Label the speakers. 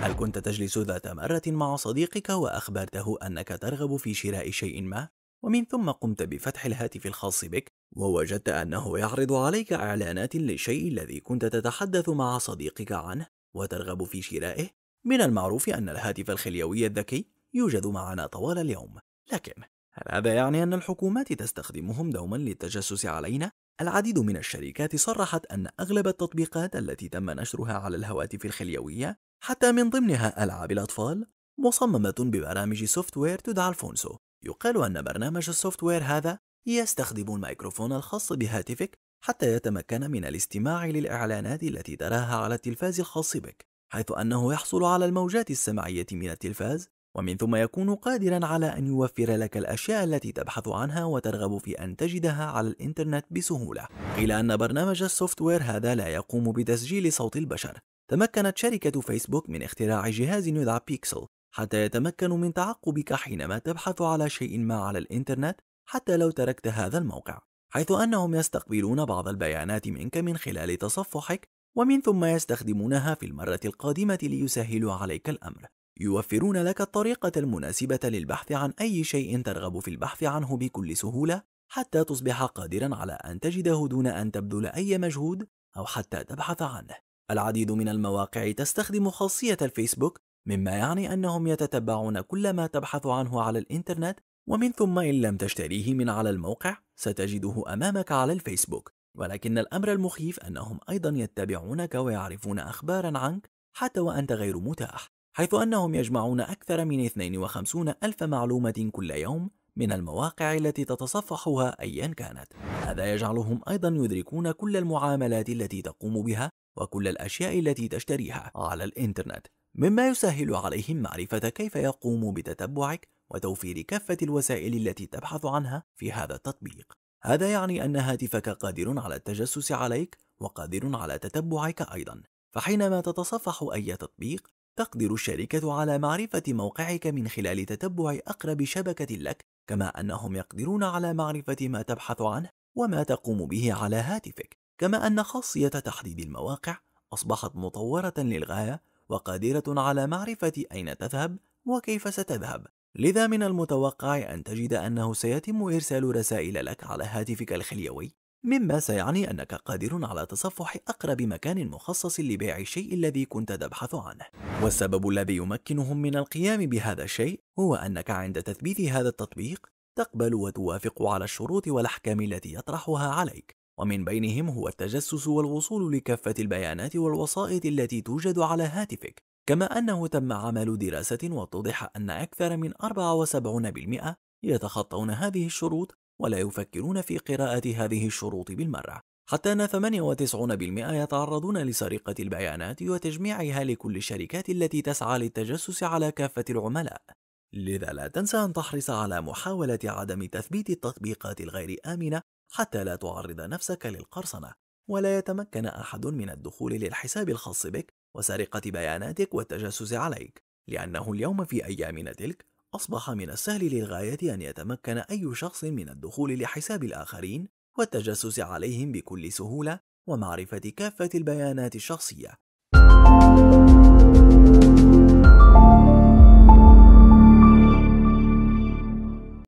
Speaker 1: هل كنت تجلس ذات مرة مع صديقك وأخبرته أنك ترغب في شراء شيء ما؟ ومن ثم قمت بفتح الهاتف الخاص بك ووجدت أنه يعرض عليك إعلانات للشيء الذي كنت تتحدث مع صديقك عنه وترغب في شرائه؟ من المعروف أن الهاتف الخليوي الذكي يوجد معنا طوال اليوم، لكن هل هذا يعني أن الحكومات تستخدمهم دوما للتجسس علينا؟ العديد من الشركات صرحت أن أغلب التطبيقات التي تم نشرها على الهواتف الخليوية حتى من ضمنها ألعاب الأطفال مصممة ببرامج سوفت وير تدعى الفونسو يقال أن برنامج السوفت وير هذا يستخدم الميكروفون الخاص بهاتفك حتى يتمكن من الاستماع للإعلانات التي تراها على التلفاز الخاص بك حيث أنه يحصل على الموجات السمعية من التلفاز ومن ثم يكون قادرا على أن يوفر لك الأشياء التي تبحث عنها وترغب في أن تجدها على الإنترنت بسهولة قيل أن برنامج السوفت وير هذا لا يقوم بتسجيل صوت البشر تمكنت شركة فيسبوك من اختراع جهاز يدعى بيكسل حتى يتمكنوا من تعقبك حينما تبحث على شيء ما على الإنترنت حتى لو تركت هذا الموقع حيث أنهم يستقبلون بعض البيانات منك من خلال تصفحك ومن ثم يستخدمونها في المرة القادمة ليسهلوا عليك الأمر يوفرون لك الطريقة المناسبة للبحث عن أي شيء ترغب في البحث عنه بكل سهولة حتى تصبح قادرا على أن تجده دون أن تبذل أي مجهود أو حتى تبحث عنه العديد من المواقع تستخدم خاصية الفيسبوك مما يعني أنهم يتتبعون كل ما تبحث عنه على الإنترنت ومن ثم إن لم تشتريه من على الموقع ستجده أمامك على الفيسبوك ولكن الأمر المخيف أنهم أيضا يتبعونك ويعرفون أخبارا عنك حتى وأنت غير متاح حيث أنهم يجمعون أكثر من 52 ألف معلومة كل يوم من المواقع التي تتصفحها أيا كانت هذا يجعلهم أيضا يدركون كل المعاملات التي تقوم بها وكل الأشياء التي تشتريها على الإنترنت مما يسهل عليهم معرفة كيف يقوموا بتتبعك وتوفير كافة الوسائل التي تبحث عنها في هذا التطبيق هذا يعني أن هاتفك قادر على التجسس عليك وقادر على تتبعك أيضا فحينما تتصفح أي تطبيق تقدر الشركة على معرفة موقعك من خلال تتبع أقرب شبكة لك كما أنهم يقدرون على معرفة ما تبحث عنه وما تقوم به على هاتفك كما أن خاصية تحديد المواقع أصبحت مطورة للغاية وقادرة على معرفة أين تذهب وكيف ستذهب لذا من المتوقع أن تجد أنه سيتم إرسال رسائل لك على هاتفك الخليوي مما سيعني أنك قادر على تصفح أقرب مكان مخصص لبيع الشيء الذي كنت تبحث عنه والسبب الذي يمكنهم من القيام بهذا الشيء هو أنك عند تثبيت هذا التطبيق تقبل وتوافق على الشروط والأحكام التي يطرحها عليك ومن بينهم هو التجسس والوصول لكافة البيانات والوسائط التي توجد على هاتفك كما أنه تم عمل دراسة واتضح أن أكثر من 74% يتخطون هذه الشروط ولا يفكرون في قراءة هذه الشروط بالمرة حتى أن 98% يتعرضون لسرقة البيانات وتجميعها لكل الشركات التي تسعى للتجسس على كافة العملاء لذا لا تنسى أن تحرص على محاولة عدم تثبيت التطبيقات الغير آمنة حتى لا تعرض نفسك للقرصنة ولا يتمكن أحد من الدخول للحساب الخاص بك وسرقة بياناتك والتجسس عليك لأنه اليوم في أيامنا تلك أصبح من السهل للغاية أن يتمكن أي شخص من الدخول لحساب الآخرين والتجسس عليهم بكل سهولة ومعرفة كافة البيانات الشخصية